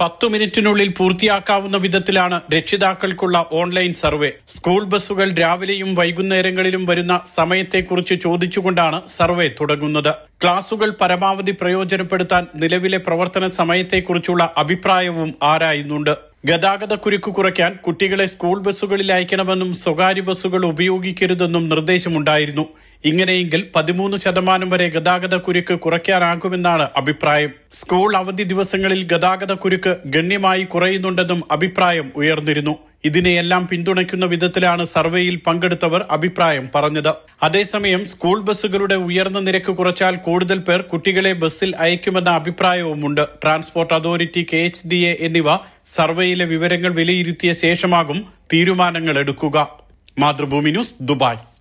പത്തു മിനിറ്റിനുള്ളിൽ പൂർത്തിയാക്കാവുന്ന വിധത്തിലാണ് രക്ഷിതാക്കൾക്കുള്ള ഓൺലൈൻ സർവേ സ്കൂൾ ബസ്സുകൾ രാവിലെയും വൈകുന്നേരങ്ങളിലും വരുന്ന സമയത്തെക്കുറിച്ച് ചോദിച്ചുകൊണ്ടാണ് സർവേ തുടങ്ങുന്നത് ക്ലാസുകൾ പരമാവധി പ്രയോജനപ്പെടുത്താൻ നിലവിലെ പ്രവർത്തന സമയത്തെക്കുറിച്ചുള്ള അഭിപ്രായവും ആരായുന്നുണ്ട് കുരുക്ക് കുറയ്ക്കാൻ കുട്ടികളെ സ്കൂൾ ബസ്സുകളിൽ അയക്കണമെന്നും സ്വകാര്യ ബസ്സുകൾ ഉപയോഗിക്കരുതെന്നും നിർദ്ദേശമുണ്ടായിരുന്നു ഇങ്ങനെയെങ്കിൽ പതിമൂന്ന് ശതമാനം വരെ ഗതാഗത കുരുക്ക് കുറയ്ക്കാനാകുമെന്നാണ് അഭിപ്രായം സ്കൂൾ അവധി ദിവസങ്ങളിൽ ഗതാഗത കുരുക്ക് ഗണ്യമായി കുറയുന്നുണ്ടെന്നും അഭിപ്രായം ഉയർന്നിരുന്നു ഇതിനെയെല്ലാം പിന്തുണയ്ക്കുന്ന വിധത്തിലാണ് സർവേയിൽ പങ്കെടുത്തവർ അഭിപ്രായം പറഞ്ഞത് അതേസമയം സ്കൂൾ ബസ്സുകളുടെ ഉയർന്ന നിരക്ക് കുറച്ചാൽ കൂടുതൽ പേർ കുട്ടികളെ ബസ്സിൽ അയക്കുമെന്ന അഭിപ്രായവുമുണ്ട് ട്രാൻസ്പോർട്ട് അതോറിറ്റി കെ എന്നിവ സർവേയിലെ വിവരങ്ങൾ വിലയിരുത്തിയ ശേഷമാകും തീരുമാനങ്ങൾ എടുക്കുക മാതൃഭൂമി ന്യൂസ് ദുബായ്